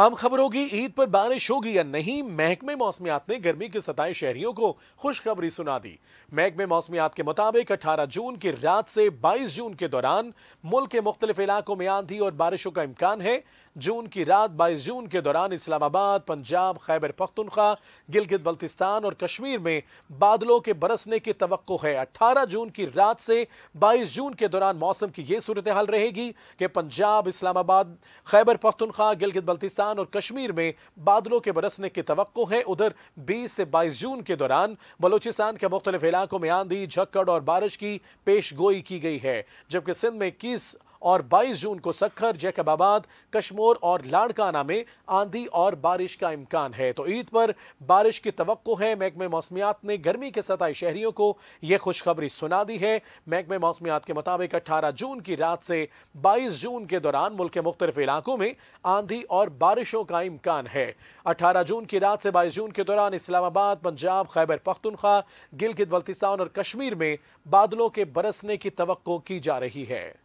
आम खबरों की ईद पर बारिश होगी या नहीं महकमे मौसमियात ने गर्मी के सताए शहरियों को खुशखबरी सुना दी महकमे मौसमियात के मुताबिक 18 जून की रात से 22 जून के दौरान मुल्क के मुख्तलिफ इलाकों में आंधी और बारिशों का इम्कान है जून की रात 22 जून के दौरान इस्लामाबाद पंजाब खैबर पख्तनख्वा गिलगित बल्तिस्तान और कश्मीर में बादलों के बरसने की तो है अट्ठारह जून की रात से बाईस जून के दौरान मौसम की यह सूरत हाल रहेगी कि पंजाब इस्लामाबाद खैबर पख्तनख्वा गिलगित बल्तिस्तान बलूचिस्तान और कश्मीर में बादलों के बरसने की तो है उधर 20 से 22 जून के दौरान बलूचिस्तान के मुख्तलिफ इलाकों में आंधी झक्कड़ और बारिश की पेश गोई की गई है जबकि सिंध में इक्कीस और 22 जून को सखर जैकबाबाद कश्मोर और लाड़काना में आंधी और बारिश का इम्कान है तो ईद पर बारिश की तो है महकमे मौसमियात ने गर्मी के सताई शहरियों को यह खुशखबरी सुना दी है महकमे मौसमियात के मुताबिक अट्ठारह जून की रात से बाईस जून के दौरान मुल्क के मुख्तलिफ इलाकों में आंधी और बारिशों का इम्कान है अठारह जून की रात से बाईस जून के दौरान इस्लामाबाद पंजाब खैबर पख्तनख्वा गिलगित बल्तिस्तान और कश्मीर में बादलों के बरसने की तो की जा रही है